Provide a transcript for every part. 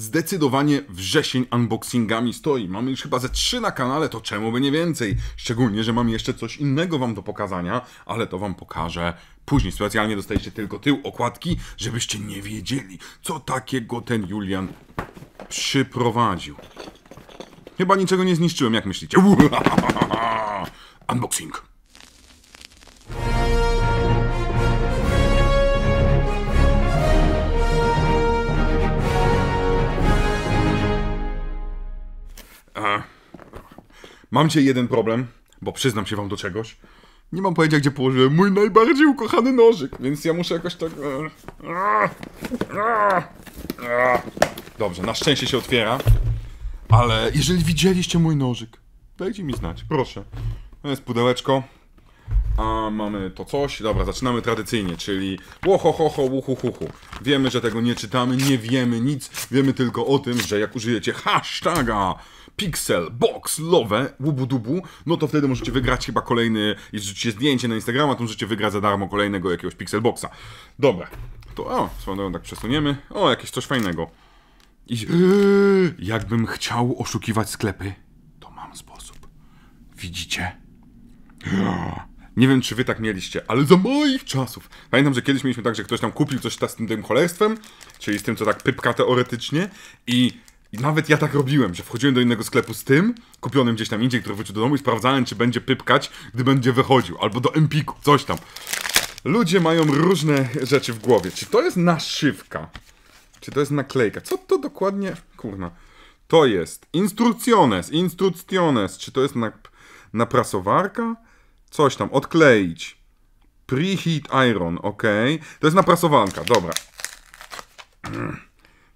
zdecydowanie wrzesień unboxingami stoi. Mamy już chyba ze trzy na kanale, to czemu by nie więcej? Szczególnie, że mam jeszcze coś innego wam do pokazania, ale to wam pokażę później. Specjalnie dostajecie tylko tył okładki, żebyście nie wiedzieli, co takiego ten Julian przyprowadził. Chyba niczego nie zniszczyłem, jak myślicie? Uuu, unboxing! Mam ci jeden problem, bo przyznam się wam do czegoś. Nie mam pojęcia, gdzie położyłem mój najbardziej ukochany nożyk, więc ja muszę jakoś tak... Dobrze, na szczęście się otwiera. Ale jeżeli widzieliście mój nożyk, dajcie mi znać, proszę. To jest pudełeczko, a mamy to coś. Dobra, zaczynamy tradycyjnie, czyli łohohoho, łuhuhuhu. Wiemy, że tego nie czytamy, nie wiemy nic, wiemy tylko o tym, że jak użyjecie hashtaga Pixel, Box, Love, Łubudubu, no to wtedy możecie wygrać chyba kolejny, jeśli rzucicie zdjęcie na Instagrama, to możecie wygrać za darmo kolejnego jakiegoś Pixel Boxa. Dobra, to o, swoją tak przesuniemy. O, jakieś coś fajnego. I jakbym chciał oszukiwać sklepy, to mam sposób. Widzicie? Yeah. Nie wiem, czy wy tak mieliście, ale za moich czasów. Pamiętam, że kiedyś mieliśmy tak, że ktoś tam kupił coś z tym, tym cholerstwem, czyli z tym, co tak pypka teoretycznie i i nawet ja tak robiłem, że wchodziłem do innego sklepu z tym, kupionym gdzieś tam indziej, który wrócił do domu i sprawdzałem, czy będzie pypkać, gdy będzie wychodził, albo do Empiku, coś tam. Ludzie mają różne rzeczy w głowie. Czy to jest naszywka? Czy to jest naklejka? Co to dokładnie? Kurna. To jest instrukcjones, instrukcjones. Czy to jest na naprasowarka? Coś tam, odkleić. Preheat iron, ok. To jest naprasowanka, dobra.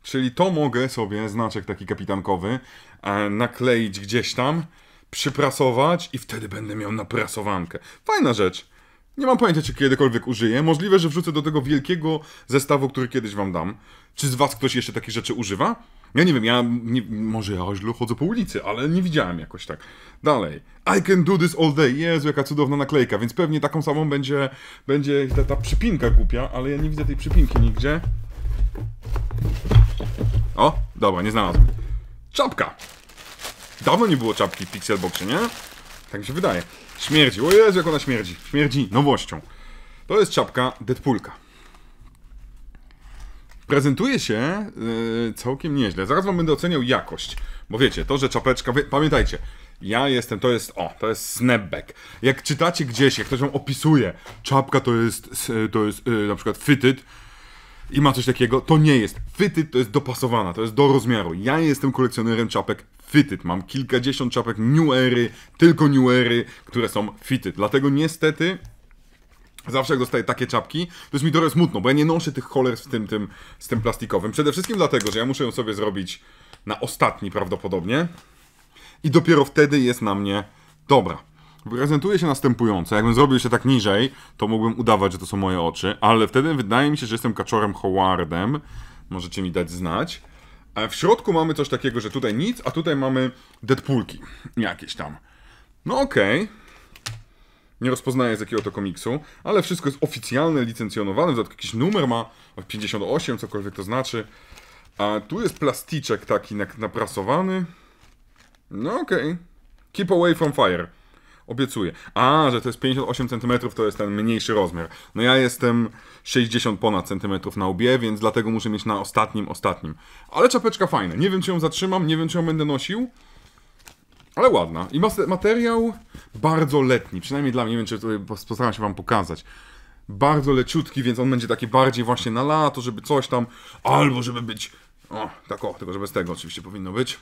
Czyli to mogę sobie, znaczek taki kapitankowy, e, nakleić gdzieś tam, przyprasować i wtedy będę miał naprasowankę. Fajna rzecz. Nie mam pojęcia, czy kiedykolwiek użyję. Możliwe, że wrzucę do tego wielkiego zestawu, który kiedyś wam dam. Czy z was ktoś jeszcze takich rzeczy używa? Ja nie wiem, ja nie, może ja źle chodzę po ulicy, ale nie widziałem jakoś tak. Dalej. I can do this all day. Jezu, jaka cudowna naklejka, więc pewnie taką samą będzie, będzie ta, ta przypinka głupia, ale ja nie widzę tej przypinki nigdzie. O, dobra, nie znalazłem. Czapka. Dawno nie było czapki w Pixelboxie, nie? Tak mi się wydaje. Śmierdzi. O Jezu, jak ona śmierdzi. Śmierdzi nowością. To jest czapka Deadpoolka prezentuje się yy, całkiem nieźle. Zaraz wam będę oceniał jakość, bo wiecie, to, że czapeczka, wy, pamiętajcie, ja jestem, to jest, o, to jest snapback. Jak czytacie gdzieś, jak ktoś wam opisuje, czapka to jest, to jest yy, na przykład fitted, i ma coś takiego, to nie jest. Fitted to jest dopasowana, to jest do rozmiaru. Ja jestem kolekcjonerem czapek fitted. Mam kilkadziesiąt czapek New Ery, tylko New Ery, które są fitted. Dlatego niestety Zawsze jak dostaję takie czapki, to jest mi trochę smutno, bo ja nie noszę tych choler z tym, tym, z tym plastikowym. Przede wszystkim dlatego, że ja muszę ją sobie zrobić na ostatni prawdopodobnie. I dopiero wtedy jest na mnie dobra. Prezentuje się następująco. Jakbym zrobił się tak niżej, to mógłbym udawać, że to są moje oczy, ale wtedy wydaje mi się, że jestem kaczorem Howardem. Możecie mi dać znać. A w środku mamy coś takiego, że tutaj nic, a tutaj mamy Deadpoolki jakieś tam. No okej. Okay nie rozpoznaję z jakiego to komiksu, ale wszystko jest oficjalne, licencjonowane, w dodatku jakiś numer ma, 58, cokolwiek to znaczy. A tu jest plasticzek taki naprasowany. No okej. Okay. Keep away from fire. Obiecuję. A, że to jest 58 cm, to jest ten mniejszy rozmiar. No ja jestem 60 ponad centymetrów na łbie, więc dlatego muszę mieć na ostatnim, ostatnim. Ale czapeczka fajna. Nie wiem, czy ją zatrzymam, nie wiem, czy ją będę nosił. Ale ładna. I materiał bardzo letni, przynajmniej dla mnie. Nie wiem, czy postaram się wam pokazać. Bardzo leciutki, więc on będzie taki bardziej właśnie na lato, żeby coś tam, albo żeby być... O, tak o, tylko że bez tego oczywiście powinno być.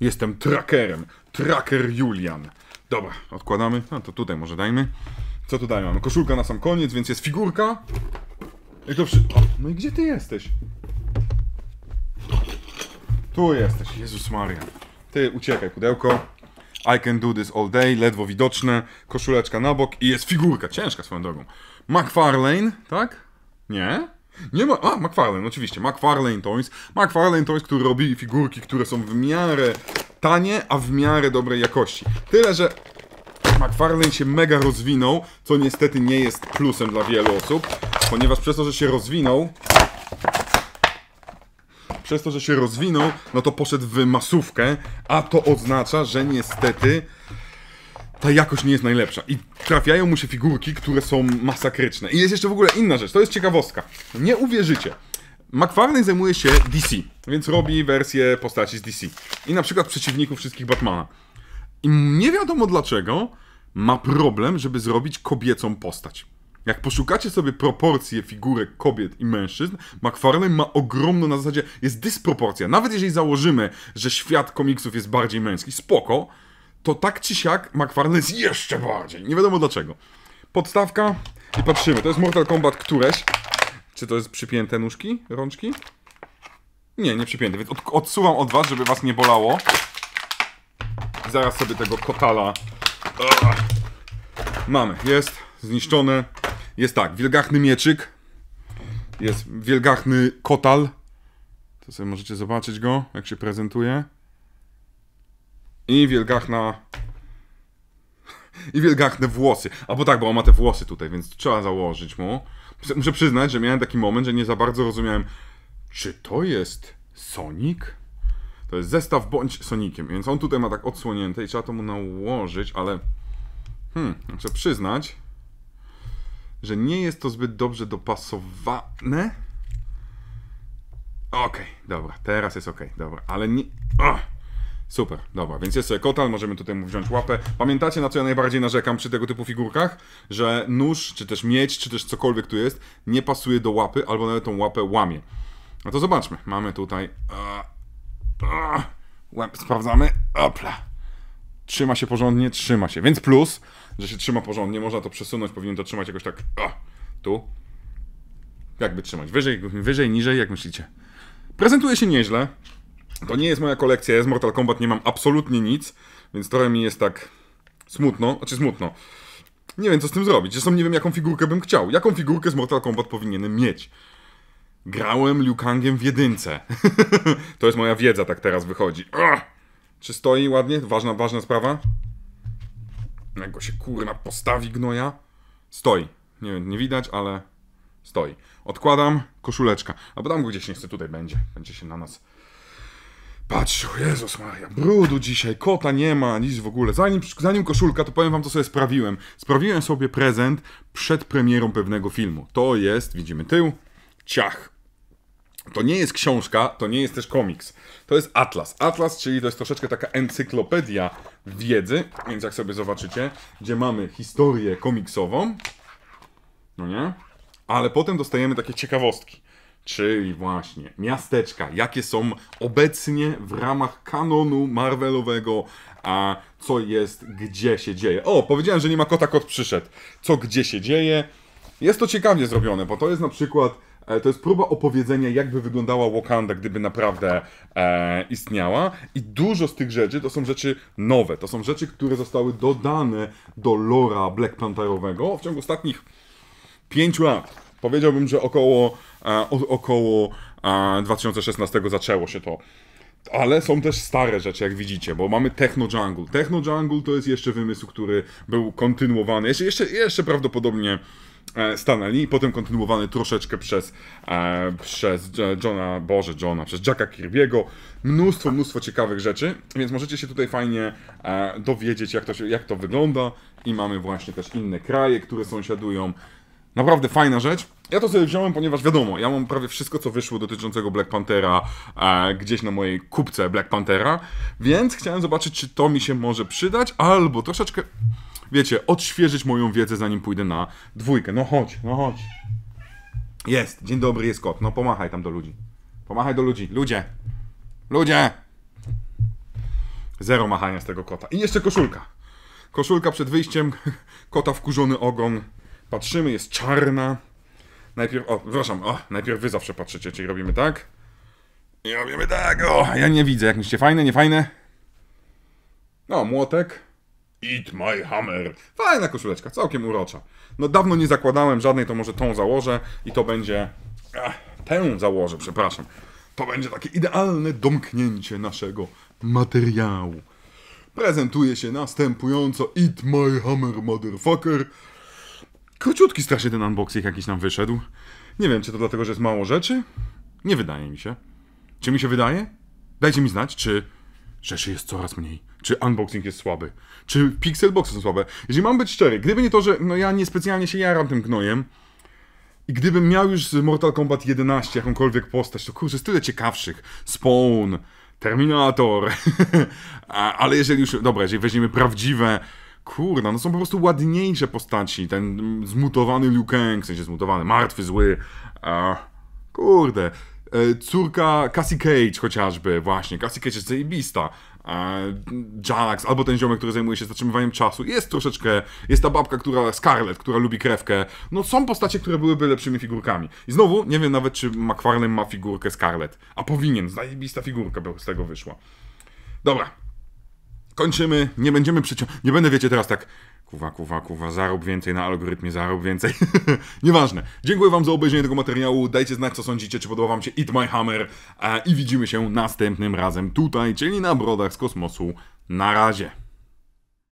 Jestem trackerem. Tracker Julian. Dobra, odkładamy. No to tutaj może dajmy. Co tutaj mamy? Koszulka na sam koniec, więc jest figurka. I to przy... No i gdzie ty jesteś? Tu jesteś, Jezus Maria. Ty uciekaj, pudełko. I can do this all day, ledwo widoczne, koszuleczka na bok i jest figurka, ciężka swoją drogą. McFarlane, tak? Nie? Nie ma. A, McFarlane, oczywiście. McFarlane Toys. McFarlane Toys, który robi figurki, które są w miarę tanie, a w miarę dobrej jakości. Tyle, że McFarlane się mega rozwinął, co niestety nie jest plusem dla wielu osób, ponieważ przez to, że się rozwinął, przez to, że się rozwinął, no to poszedł w masówkę, a to oznacza, że niestety ta jakość nie jest najlepsza. I trafiają mu się figurki, które są masakryczne. I jest jeszcze w ogóle inna rzecz, to jest ciekawostka. Nie uwierzycie. McFarlane zajmuje się DC, więc robi wersję postaci z DC. I na przykład przeciwników wszystkich Batmana. I nie wiadomo dlaczego ma problem, żeby zrobić kobiecą postać. Jak poszukacie sobie proporcje figurek kobiet i mężczyzn, McFarlane ma ogromną na zasadzie, jest dysproporcja. Nawet jeżeli założymy, że świat komiksów jest bardziej męski, spoko, to tak czy siak McFarlane jest jeszcze bardziej. Nie wiadomo dlaczego. Podstawka i patrzymy. To jest Mortal Kombat któreś. Czy to jest przypięte nóżki, rączki? Nie, nie przypięte, więc od, odsuwam od was, żeby was nie bolało. Zaraz sobie tego kotala... Mamy, jest zniszczone. Jest tak, wielgachny mieczyk, jest wielgachny kotal, to sobie możecie zobaczyć go, jak się prezentuje. I wielgachna... I wielgachne włosy. Albo tak, bo on ma te włosy tutaj, więc trzeba założyć mu. Muszę przyznać, że miałem taki moment, że nie za bardzo rozumiałem, czy to jest Sonic? To jest zestaw bądź Soniciem, więc on tutaj ma tak odsłonięte i trzeba to mu nałożyć, ale... Hmm, muszę przyznać, że nie jest to zbyt dobrze dopasowane. Okej, okay, dobra, teraz jest ok, dobra, ale nie... Oh, super, dobra, więc jest sobie kotal, możemy tutaj mu wziąć łapę. Pamiętacie na co ja najbardziej narzekam przy tego typu figurkach? Że nóż, czy też miecz, czy też cokolwiek tu jest, nie pasuje do łapy, albo nawet tą łapę łamie. No to zobaczmy, mamy tutaj... Uh, uh, łap, sprawdzamy, opla trzyma się porządnie, trzyma się. Więc plus, że się trzyma porządnie, można to przesunąć, powinien to trzymać jakoś tak o, tu. Jakby trzymać? Wyżej, wyżej, niżej, jak myślicie? Prezentuje się nieźle. To nie jest moja kolekcja, ja z Mortal Kombat nie mam absolutnie nic, więc trochę mi jest tak smutno, znaczy smutno. Nie wiem, co z tym zrobić. Zresztą nie wiem, jaką figurkę bym chciał. Jaką figurkę z Mortal Kombat powinienem mieć? Grałem Liu Kangiem w jedynce. to jest moja wiedza, tak teraz wychodzi. Ugh! Czy stoi ładnie? Ważna, ważna sprawa. Jak go się kurna postawi gnoja. Stoi. Nie wiem, nie widać, ale stoi. Odkładam koszuleczka. A bo tam gdzieś nie chcę, tutaj będzie. Będzie się na nas patrzył. Jezus Maria, brudu dzisiaj, kota nie ma, nic w ogóle. Zanim, zanim koszulka, to powiem wam, co sobie sprawiłem. Sprawiłem sobie prezent przed premierą pewnego filmu. To jest, widzimy tył, ciach. To nie jest książka, to nie jest też komiks. To jest atlas. Atlas, czyli to jest troszeczkę taka encyklopedia wiedzy, więc jak sobie zobaczycie, gdzie mamy historię komiksową, no nie? Ale potem dostajemy takie ciekawostki. Czyli właśnie miasteczka, jakie są obecnie w ramach kanonu Marvelowego, a co jest, gdzie się dzieje. O, powiedziałem, że nie ma kota, kot przyszedł. Co, gdzie się dzieje. Jest to ciekawie zrobione, bo to jest na przykład E, to jest próba opowiedzenia, jakby wyglądała Wakanda, gdyby naprawdę e, istniała. I dużo z tych rzeczy to są rzeczy nowe. To są rzeczy, które zostały dodane do lora Black Pantherowego w ciągu ostatnich pięciu lat. Powiedziałbym, że około, e, około e, 2016 zaczęło się to. Ale są też stare rzeczy, jak widzicie, bo mamy Techno Jungle. Techno Jungle to jest jeszcze wymysł, który był kontynuowany. Jeszcze, jeszcze, jeszcze prawdopodobnie E, stanęli i potem kontynuowany troszeczkę przez, e, przez Johna, Boże Johna, przez Jacka Kirby'ego. Mnóstwo, mnóstwo ciekawych rzeczy, więc możecie się tutaj fajnie e, dowiedzieć, jak to, się, jak to wygląda. I mamy właśnie też inne kraje, które sąsiadują. Naprawdę fajna rzecz. Ja to sobie wziąłem, ponieważ wiadomo, ja mam prawie wszystko, co wyszło dotyczącego Black Panthera e, gdzieś na mojej kupce Black Panthera, więc chciałem zobaczyć, czy to mi się może przydać, albo troszeczkę wiecie, odświeżyć moją wiedzę, zanim pójdę na dwójkę. No chodź, no chodź. Jest, dzień dobry, jest kot. No pomachaj tam do ludzi. Pomachaj do ludzi. Ludzie! Ludzie! Zero machania z tego kota. I jeszcze koszulka. Koszulka przed wyjściem, kota wkurzony ogon. Patrzymy, jest czarna. Najpierw, o, przepraszam, o, najpierw wy zawsze patrzycie, czyli robimy tak. I robimy tak, o, ja nie widzę, jak myślicie, fajne, niefajne? No, młotek. Eat my hammer. Fajna koszuleczka, całkiem urocza. No dawno nie zakładałem żadnej, to może tą założę i to będzie... Ach, tę założę, przepraszam. To będzie takie idealne domknięcie naszego materiału. Prezentuje się następująco Eat my hammer, motherfucker. Króciutki strasznie ten unboxing jakiś nam wyszedł. Nie wiem, czy to dlatego, że jest mało rzeczy? Nie wydaje mi się. Czy mi się wydaje? Dajcie mi znać, czy rzeczy jest coraz mniej czy unboxing jest słaby, czy pixelboxy są słabe. Jeżeli mam być szczery, gdyby nie to, że no ja niespecjalnie się jaram tym gnojem i gdybym miał już z Mortal Kombat 11 jakąkolwiek postać, to kurczę, jest tyle ciekawszych. Spawn, Terminator, ale jeżeli już, dobra, jeżeli weźmiemy prawdziwe, kurna, no są po prostu ładniejsze postaci, ten zmutowany Liu Kang, w sensie zmutowany, martwy, zły, a, kurde, e, córka Cassie Cage chociażby, właśnie, Cassie Cage jest zajebista, Jalax, albo ten ziomek, który zajmuje się zatrzymywaniem czasu. Jest troszeczkę, jest ta babka, która, Scarlet, która lubi krewkę. No są postacie, które byłyby lepszymi figurkami. I znowu, nie wiem nawet, czy McFarlane ma figurkę Scarlet. A powinien, zajebista figurka by z tego wyszła. Dobra. Kończymy, nie będziemy przyciągać, nie będę, wiecie, teraz tak Kuwa, kuwa, kuwa, zarób więcej na algorytmie, zarób więcej. Nieważne. Dziękuję Wam za obejrzenie tego materiału. Dajcie znać, co sądzicie, czy podoba Wam się Eat My Hammer. E, I widzimy się następnym razem tutaj, czyli na Brodach z Kosmosu. Na razie.